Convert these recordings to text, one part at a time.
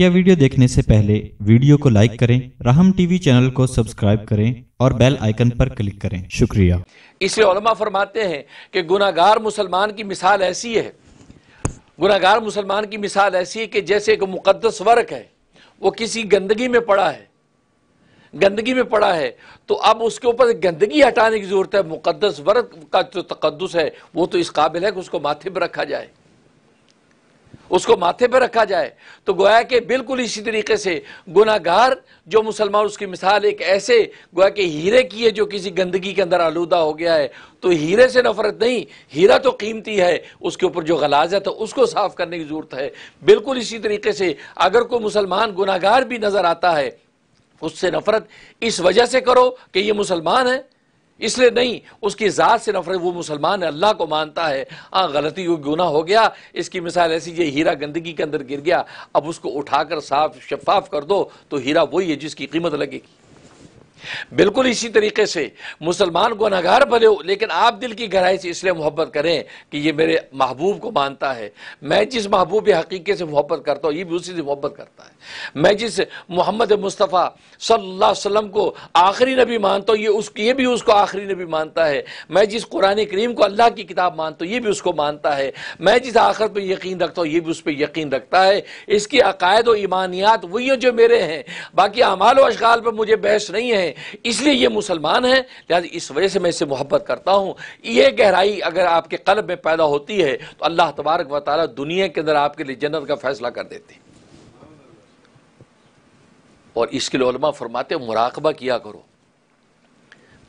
मुख्य वीडियो देखने से पहले वीडियो को लाइक करें राहम टीवी चैनल को सब्सक्राइब करें और बेल आइकन पर क्लिक करें शुक्रिया इसलिए फरमाते हैं कि गुनागार मुसलमान की मिसाल ऐसी है गुनागार मुसलमान की मिसाल ऐसी है कि जैसे एक मुकदस वर्क है वो किसी गंदगी में पड़ा है गंदगी में पड़ा है तो अब उसके ऊपर गंदगी हटाने की ज़रूरत है मुकदस वर्क का जो तकदस है वो तो इस काबिल है कि उसको माथे पर रखा जाए उसको माथे पर रखा जाए तो गोया के बिल्कुल इसी तरीके से गुनागार जो मुसलमान उसकी मिसाल एक ऐसे गोया कि हीरे की है जो किसी गंदगी के अंदर आलूदा हो गया है तो हीरे से नफरत नहीं हीरा तो कीमती है उसके ऊपर जो गलाजत है तो उसको साफ करने की ज़रूरत है बिल्कुल इसी तरीके से अगर कोई मुसलमान गुनागार भी नज़र आता है उससे नफरत इस वजह से करो कि ये मुसलमान है इसलिए नहीं उसकी ज़ात से नफरत वो मुसलमान है अल्लाह को मानता है हाँ गलती को गुना हो गया इसकी मिसाल ऐसी ये हीरा गंदगी के अंदर गिर गया अब उसको उठाकर साफ शफाफ कर दो तो हीरा वही है जिसकी कीमत लगेगी बिल्कुल इसी तरीके से मुसलमान गुनागार भले हो लेकिन आप दिल की गहराई से इसलिए मोहब्बत करें कि ये मेरे महबूब को मानता है मैं जिस महबूब हकीके से मोहब्बत करता हूँ ये भी उसी से मोहब्बत करता है मैं जिस मोहम्मद मुस्तफ़ा सल्ला वसम को आखिरी नबी मानता हूँ ये उस ये भी उसको आखिरी नबी मानता है मैं जिस कुरान करीम को अल्लाह की किताब मानता हूँ ये भी उसको मानता है मैं जिस आखिर पर यकीन रखता हूँ ये भी उस पर यकीन रखता है इसकी अकायद व ईमानियात वही जो मेरे हैं बाकी अमाल व अशगाल पर मुझे बहस नहीं है हैं इसलिए ये मुसलमान हैं लिहाजा इस वजह से मैं इसे मोहब्बत करता हूँ ये गहराई अगर आपके कलब में पैदा होती है तो अल्लाह तबारक व ताली दुनिया के अंदर आपके लिए जन्नत का फैसला कर देते हैं और इसके लिए फरमाते मुराकबा किया करो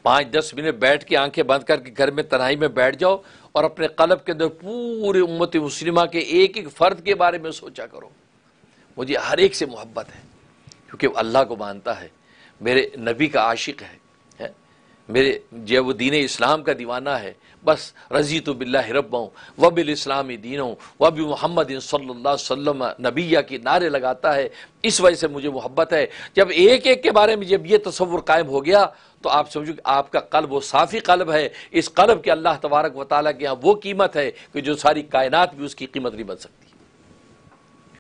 पाँच दस मिनट बैठ के आंखें बंद करके घर में तनाई में बैठ जाओ और अपने कलब के अंदर पूरे उम्मत मुस्लिमा के एक एक फ़र्द के बारे में सोचा करो मुझे हर एक से मोहब्बत है क्योंकि अल्लाह को मानता है मेरे नबी का आशिक है, है? मेरे जय वो दीन इस्लाम का दीवाना है बस रजी तो बिल्ला रबाऊँ बिल इस्लामी दीन हूँ वब मोहम्मद वल्लम नबिया की नारे लगाता है इस वजह से मुझे मोहब्बत है जब एक एक के बारे में जब ये तस्वुर कायम हो गया तो आप समझो कि आपका कल्ब वो साफ़ी कल्ब है इस कल्ब के अल्लाह तबारक वाली के यहाँ वो कीमत है कि जो सारी कायनात भी उसकी कीमत नहीं बन सकती